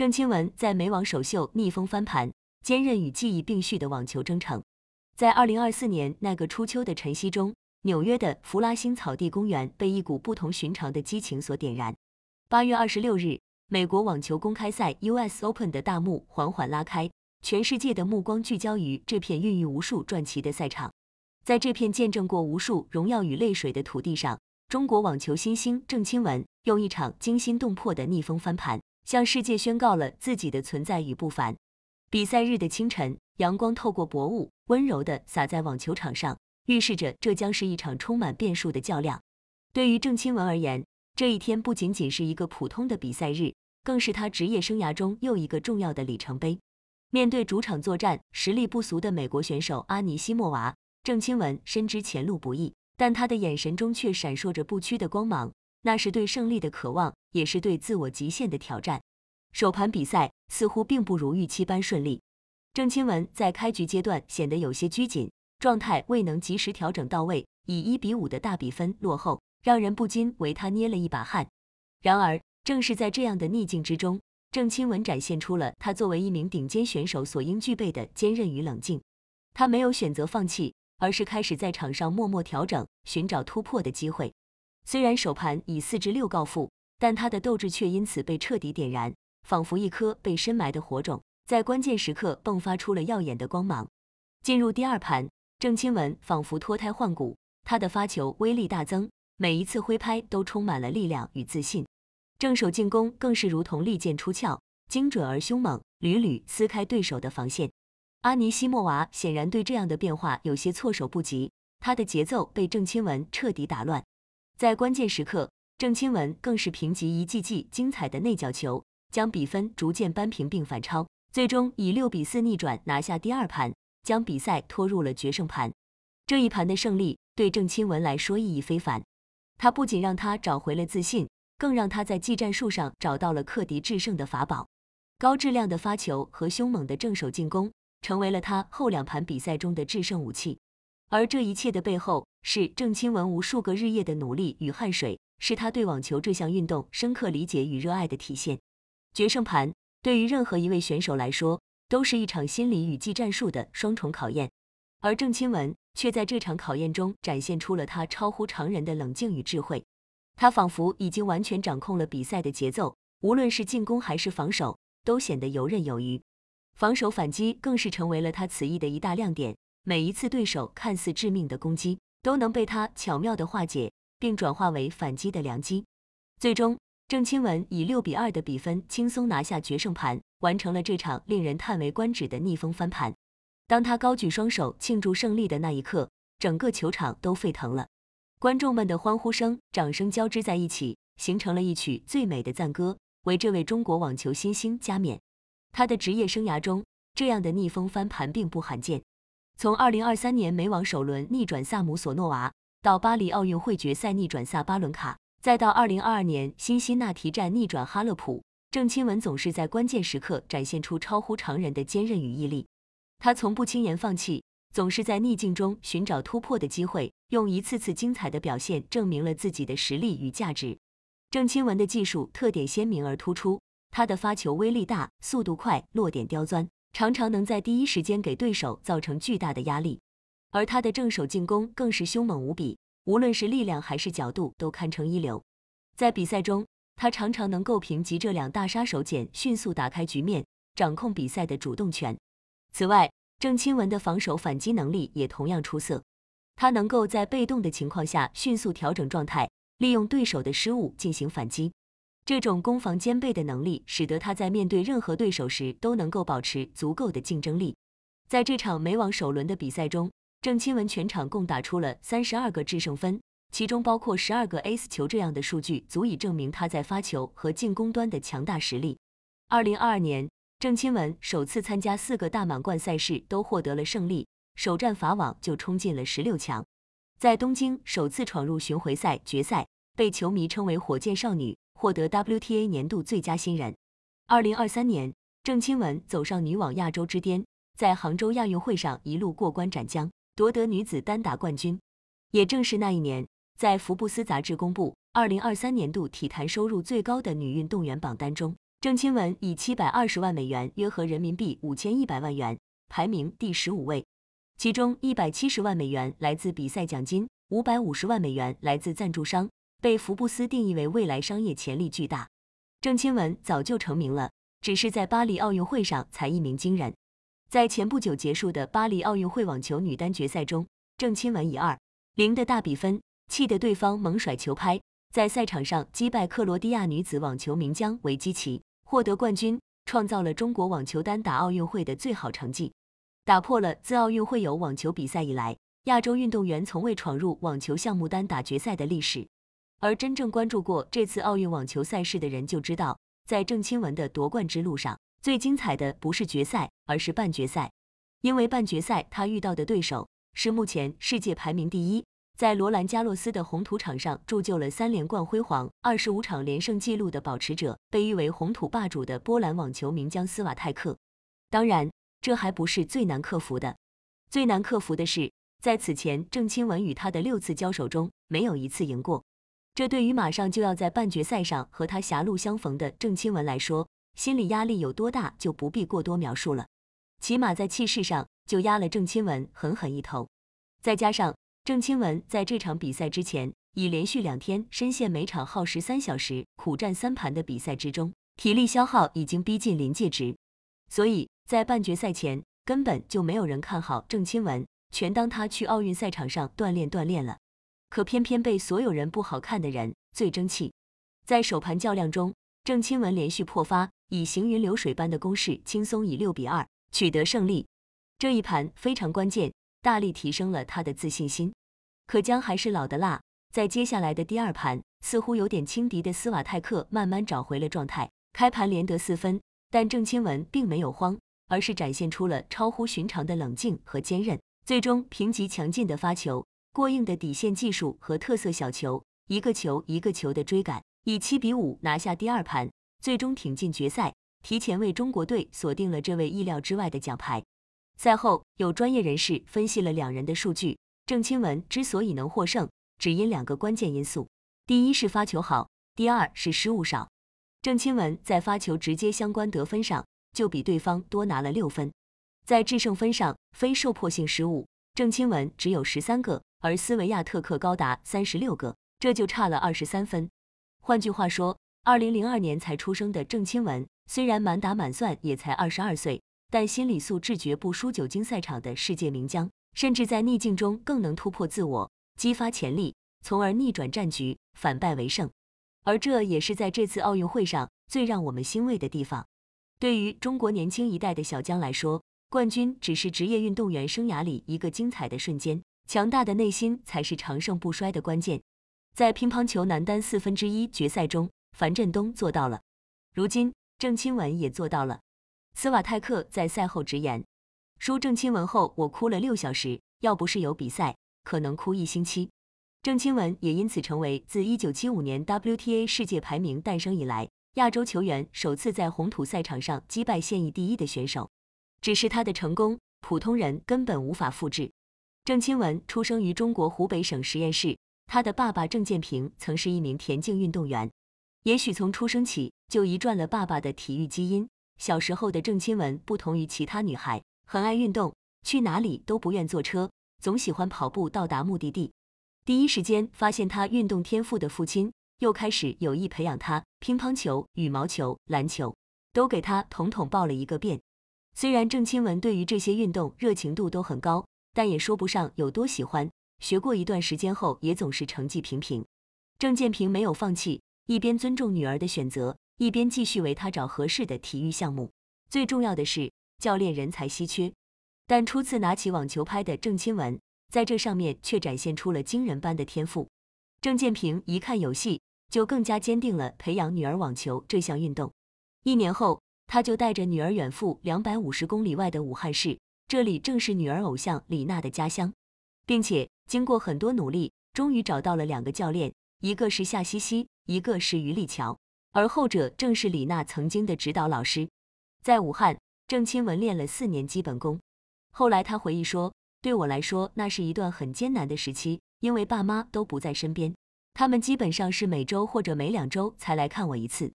郑钦文在美网首秀逆风翻盘，坚韧与记忆并蓄的网球征程，在二零二四年那个初秋的晨曦中，纽约的弗拉星草地公园被一股不同寻常的激情所点燃。八月二十六日，美国网球公开赛 （US Open） 的大幕缓缓拉开，全世界的目光聚焦于这片孕育无数传奇的赛场。在这片见证过无数荣耀与泪水的土地上，中国网球新星郑钦文用一场惊心动魄的逆风翻盘。向世界宣告了自己的存在与不凡。比赛日的清晨，阳光透过薄雾，温柔地洒在网球场上，预示着这将是一场充满变数的较量。对于郑钦文而言，这一天不仅仅是一个普通的比赛日，更是他职业生涯中又一个重要的里程碑。面对主场作战、实力不俗的美国选手阿尼西莫娃，郑钦文深知前路不易，但他的眼神中却闪烁着不屈的光芒。那是对胜利的渴望，也是对自我极限的挑战。首盘比赛似乎并不如预期般顺利，郑钦文在开局阶段显得有些拘谨，状态未能及时调整到位，以一比五的大比分落后，让人不禁为他捏了一把汗。然而，正是在这样的逆境之中，郑钦文展现出了他作为一名顶尖选手所应具备的坚韧与冷静。他没有选择放弃，而是开始在场上默默调整，寻找突破的机会。虽然首盘以四至六告负，但他的斗志却因此被彻底点燃，仿佛一颗被深埋的火种，在关键时刻迸发出了耀眼的光芒。进入第二盘，郑钦文仿佛脱胎换骨，他的发球威力大增，每一次挥拍都充满了力量与自信。正手进攻更是如同利剑出鞘，精准而凶猛，屡屡撕开对手的防线。阿尼西莫娃显然对这样的变化有些措手不及，她的节奏被郑钦文彻底打乱。在关键时刻，郑钦文更是凭借一记记精彩的内角球，将比分逐渐扳平并反超，最终以六比四逆转拿下第二盘，将比赛拖入了决胜盘。这一盘的胜利对郑钦文来说意义非凡，他不仅让他找回了自信，更让他在技战术上找到了克敌制胜的法宝。高质量的发球和凶猛的正手进攻，成为了他后两盘比赛中的制胜武器。而这一切的背后，是郑钦文无数个日夜的努力与汗水，是他对网球这项运动深刻理解与热爱的体现。决胜盘对于任何一位选手来说，都是一场心理与技战术的双重考验，而郑钦文却在这场考验中展现出了他超乎常人的冷静与智慧。他仿佛已经完全掌控了比赛的节奏，无论是进攻还是防守，都显得游刃有余。防守反击更是成为了他此役的一大亮点。每一次对手看似致命的攻击，都能被他巧妙地化解，并转化为反击的良机。最终，郑钦文以六比二的比分轻松拿下决胜盘，完成了这场令人叹为观止的逆风翻盘。当他高举双手庆祝胜利的那一刻，整个球场都沸腾了，观众们的欢呼声、掌声交织在一起，形成了一曲最美的赞歌，为这位中国网球新星加冕。他的职业生涯中，这样的逆风翻盘并不罕见。从二零二三年美网首轮逆转萨姆索诺娃，到巴黎奥运会决赛逆转萨巴伦卡，再到二零二二年辛辛那提站逆转哈勒普，郑钦文总是在关键时刻展现出超乎常人的坚韧与毅力。他从不轻言放弃，总是在逆境中寻找突破的机会，用一次次精彩的表现证明了自己的实力与价值。郑钦文的技术特点鲜明而突出，他的发球威力大、速度快、落点刁钻。常常能在第一时间给对手造成巨大的压力，而他的正手进攻更是凶猛无比，无论是力量还是角度都堪称一流。在比赛中，他常常能够凭借这两大杀手锏迅速打开局面，掌控比赛的主动权。此外，郑钦文的防守反击能力也同样出色，他能够在被动的情况下迅速调整状态，利用对手的失误进行反击。这种攻防兼备的能力，使得他在面对任何对手时都能够保持足够的竞争力。在这场美网首轮的比赛中，郑钦文全场共打出了三十二个制胜分，其中包括十二个 ace 球，这样的数据足以证明他在发球和进攻端的强大实力。二零二二年，郑钦文首次参加四个大满贯赛事都获得了胜利，首战法网就冲进了十六强，在东京首次闯入巡回赛决赛，被球迷称为“火箭少女”。获得 WTA 年度最佳新人。二零二三年，郑钦文走上女网亚洲之巅，在杭州亚运会上一路过关斩将，夺得女子单打冠军。也正是那一年，在福布斯杂志公布二零二三年度体坛收入最高的女运动员榜单中，郑钦文以七百二十万美元（约合人民币五千一百万元）排名第十五位。其中一百七十万美元来自比赛奖金，五百五十万美元来自赞助商。被福布斯定义为未来商业潜力巨大。郑钦文早就成名了，只是在巴黎奥运会上才一鸣惊人。在前不久结束的巴黎奥运会网球女单决赛中，郑钦文以二零的大比分，气得对方猛甩球拍，在赛场上击败克罗地亚女子网球名将维基奇，获得冠军，创造了中国网球单打奥运会的最好成绩，打破了自奥运会有网球比赛以来，亚洲运动员从未闯入网球项目单打决赛的历史。而真正关注过这次奥运网球赛事的人就知道，在郑钦文的夺冠之路上，最精彩的不是决赛，而是半决赛。因为半决赛，他遇到的对手是目前世界排名第一，在罗兰加洛斯的红土场上铸就了三连冠辉煌、二十五场连胜纪录的保持者，被誉为红土霸主的波兰网球名将斯瓦泰克。当然，这还不是最难克服的，最难克服的是，在此前郑钦文与他的六次交手中，没有一次赢过。这对于马上就要在半决赛上和他狭路相逢的郑钦文来说，心理压力有多大就不必过多描述了。起码在气势上就压了郑钦文狠狠一头，再加上郑钦文在这场比赛之前已连续两天深陷每场耗时三小时、苦战三盘的比赛之中，体力消耗已经逼近临界值，所以在半决赛前根本就没有人看好郑钦文，全当他去奥运赛场上锻炼锻炼了。可偏偏被所有人不好看的人最争气，在首盘较量中，郑钦文连续破发，以行云流水般的攻势轻松以六比二取得胜利。这一盘非常关键，大力提升了他的自信心。可姜还是老的辣，在接下来的第二盘，似乎有点轻敌的斯瓦泰克慢慢找回了状态，开盘连得四分。但郑钦文并没有慌，而是展现出了超乎寻常的冷静和坚韧，最终凭借强劲的发球。过硬的底线技术和特色小球，一个球一个球的追赶，以七比五拿下第二盘，最终挺进决赛，提前为中国队锁定了这位意料之外的奖牌。赛后，有专业人士分析了两人的数据。郑钦文之所以能获胜，只因两个关键因素：第一是发球好，第二是失误少。郑钦文在发球直接相关得分上就比对方多拿了六分，在制胜分上非受迫性失误，郑钦文只有十三个。而斯维亚特克高达三十六个，这就差了二十三分。换句话说，二零零二年才出生的郑钦文，虽然满打满算也才二十二岁，但心理素质绝不输久经赛场的世界名将，甚至在逆境中更能突破自我，激发潜力，从而逆转战局，反败为胜。而这也是在这次奥运会上最让我们欣慰的地方。对于中国年轻一代的小将来说，冠军只是职业运动员生涯里一个精彩的瞬间。强大的内心才是长盛不衰的关键，在乒乓球男单四分之一决赛中，樊振东做到了，如今郑钦文也做到了。斯瓦泰克在赛后直言，输郑钦文后我哭了六小时，要不是有比赛，可能哭一星期。郑钦文也因此成为自一九七五年 WTA 世界排名诞生以来，亚洲球员首次在红土赛场上击败现役第一的选手。只是他的成功，普通人根本无法复制。郑钦文出生于中国湖北省十堰市，她的爸爸郑建平曾是一名田径运动员。也许从出生起就遗传了爸爸的体育基因。小时候的郑钦文不同于其他女孩，很爱运动，去哪里都不愿坐车，总喜欢跑步到达目的地。第一时间发现他运动天赋的父亲又开始有意培养他乒乓球、羽毛球、篮球都给他统统报了一个遍。虽然郑钦文对于这些运动热情度都很高。但也说不上有多喜欢，学过一段时间后，也总是成绩平平。郑建平没有放弃，一边尊重女儿的选择，一边继续为她找合适的体育项目。最重要的是，教练人才稀缺，但初次拿起网球拍的郑钦文，在这上面却展现出了惊人般的天赋。郑建平一看有戏，就更加坚定了培养女儿网球这项运动。一年后，他就带着女儿远赴两百五十公里外的武汉市。这里正是女儿偶像李娜的家乡，并且经过很多努力，终于找到了两个教练，一个是夏西西，一个是于立桥，而后者正是李娜曾经的指导老师。在武汉，郑钦文练了四年基本功。后来他回忆说：“对我来说，那是一段很艰难的时期，因为爸妈都不在身边，他们基本上是每周或者每两周才来看我一次。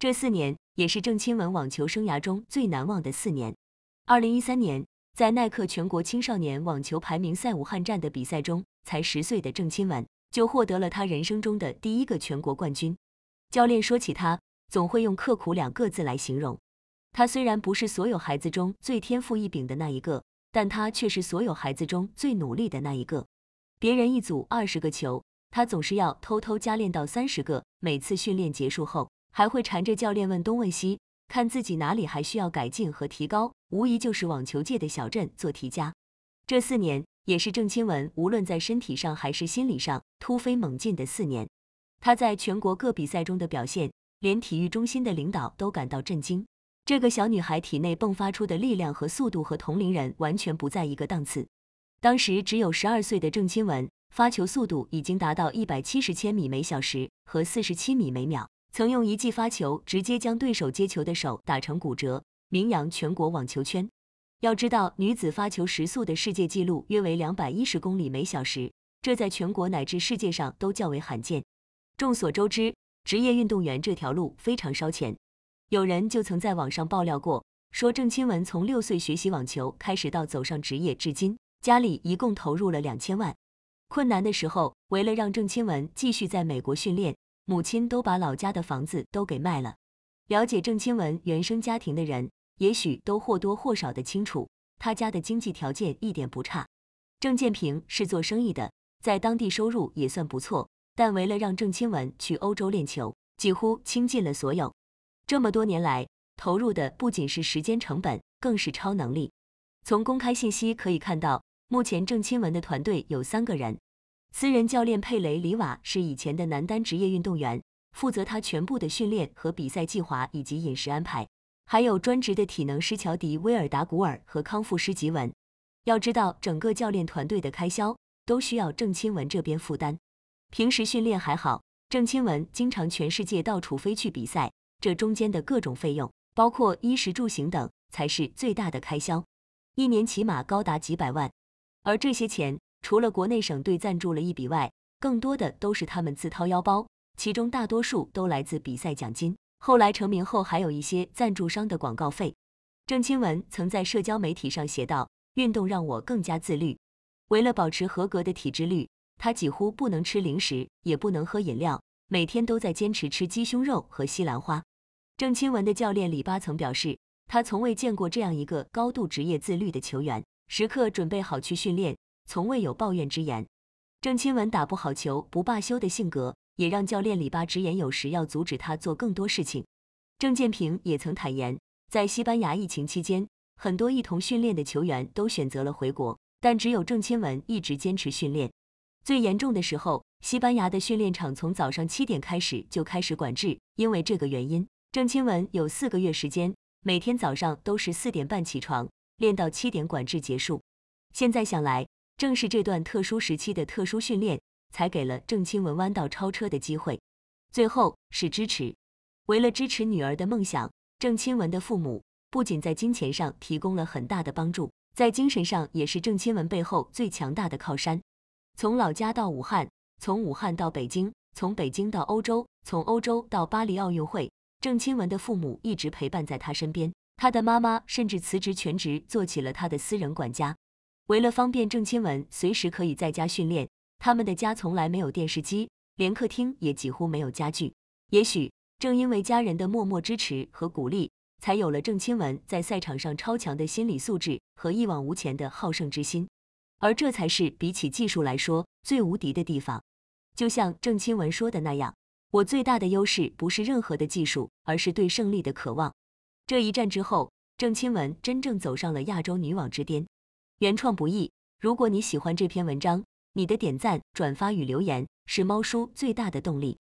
这四年也是郑钦文网球生涯中最难忘的四年。二零一三年。”在耐克全国青少年网球排名赛武汉站的比赛中，才十岁的郑钦文就获得了他人生中的第一个全国冠军。教练说起他，总会用“刻苦”两个字来形容。他虽然不是所有孩子中最天赋异禀的那一个，但他却是所有孩子中最努力的那一个。别人一组二十个球，他总是要偷偷加练到三十个。每次训练结束后，还会缠着教练问东问西，看自己哪里还需要改进和提高。无疑就是网球界的小镇做题家。这四年也是郑钦文无论在身体上还是心理上突飞猛进的四年。她在全国各比赛中的表现，连体育中心的领导都感到震惊。这个小女孩体内迸发出的力量和速度，和同龄人完全不在一个档次。当时只有十二岁的郑钦文，发球速度已经达到一百七十千米每小时和四十七米每秒，曾用一记发球直接将对手接球的手打成骨折。名扬全国网球圈。要知道，女子发球时速的世界纪录约为两百一十公里每小时，这在全国乃至世界上都较为罕见。众所周知，职业运动员这条路非常烧钱。有人就曾在网上爆料过，说郑钦文从六岁学习网球开始到走上职业至今，家里一共投入了两千万。困难的时候，为了让郑钦文继续在美国训练，母亲都把老家的房子都给卖了。了解郑钦文原生家庭的人。也许都或多或少的清楚，他家的经济条件一点不差。郑建平是做生意的，在当地收入也算不错。但为了让郑钦文去欧洲练球，几乎倾尽了所有。这么多年来，投入的不仅是时间成本，更是超能力。从公开信息可以看到，目前郑钦文的团队有三个人：私人教练佩雷里瓦是以前的男单职业运动员，负责他全部的训练和比赛计划以及饮食安排。还有专职的体能师乔迪·威尔达古尔和康复师吉文。要知道，整个教练团队的开销都需要郑钦文这边负担。平时训练还好，郑钦文经常全世界到处飞去比赛，这中间的各种费用，包括衣食住行等，才是最大的开销，一年起码高达几百万。而这些钱，除了国内省队赞助了一笔外，更多的都是他们自掏腰包，其中大多数都来自比赛奖金。后来成名后，还有一些赞助商的广告费。郑钦文曾在社交媒体上写道：“运动让我更加自律。为了保持合格的体脂率，他几乎不能吃零食，也不能喝饮料，每天都在坚持吃鸡胸肉和西兰花。”郑钦文的教练李巴曾表示：“他从未见过这样一个高度职业自律的球员，时刻准备好去训练，从未有抱怨之言。”郑钦文打不好球不罢休的性格。也让教练里巴直言，有时要阻止他做更多事情。郑建平也曾坦言，在西班牙疫情期间，很多一同训练的球员都选择了回国，但只有郑钦文一直坚持训练。最严重的时候，西班牙的训练场从早上七点开始就开始管制，因为这个原因，郑钦文有四个月时间，每天早上都是四点半起床，练到七点管制结束。现在想来，正是这段特殊时期的特殊训练。才给了郑钦文弯道超车的机会。最后是支持。为了支持女儿的梦想，郑钦文的父母不仅在金钱上提供了很大的帮助，在精神上也是郑钦文背后最强大的靠山。从老家到武汉，从武汉到北京，从北京到欧洲，从欧洲到巴黎奥运会，郑钦文的父母一直陪伴在她身边。她的妈妈甚至辞职全职做起了她的私人管家，为了方便郑钦文随时可以在家训练。他们的家从来没有电视机，连客厅也几乎没有家具。也许正因为家人的默默支持和鼓励，才有了郑钦文在赛场上超强的心理素质和一往无前的好胜之心。而这才是比起技术来说最无敌的地方。就像郑钦文说的那样，我最大的优势不是任何的技术，而是对胜利的渴望。这一战之后，郑钦文真正走上了亚洲女网之巅。原创不易，如果你喜欢这篇文章。你的点赞、转发与留言是猫叔最大的动力。